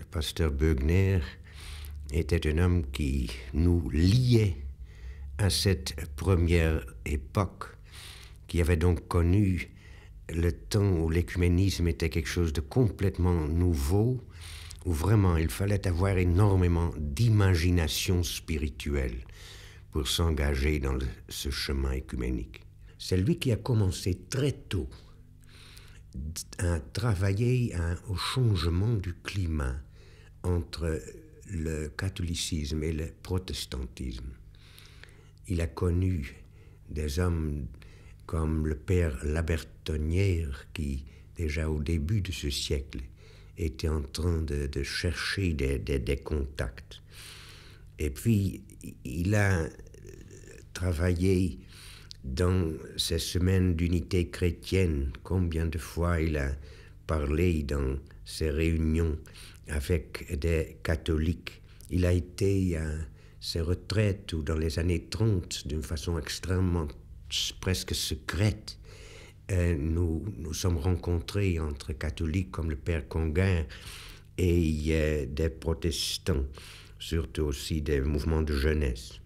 Le pasteur Bögner était un homme qui nous liait à cette première époque, qui avait donc connu le temps où l'écuménisme était quelque chose de complètement nouveau, où vraiment il fallait avoir énormément d'imagination spirituelle pour s'engager dans ce chemin écuménique. C'est lui qui a commencé très tôt à travailler au changement du climat, entre le catholicisme et le protestantisme. Il a connu des hommes comme le père Labertonnière qui, déjà au début de ce siècle, était en train de, chercher des, des contacts. Et puis, il a travaillé dans ces semaines d'unité chrétienne, combien de fois il a parlé dans ses réunions avec des catholiques. Il a été à euh, ses retraites ou dans les années 30 d'une façon extrêmement presque secrète. Euh, nous nous sommes rencontrés entre catholiques comme le père Conguin et euh, des protestants, surtout aussi des mouvements de jeunesse.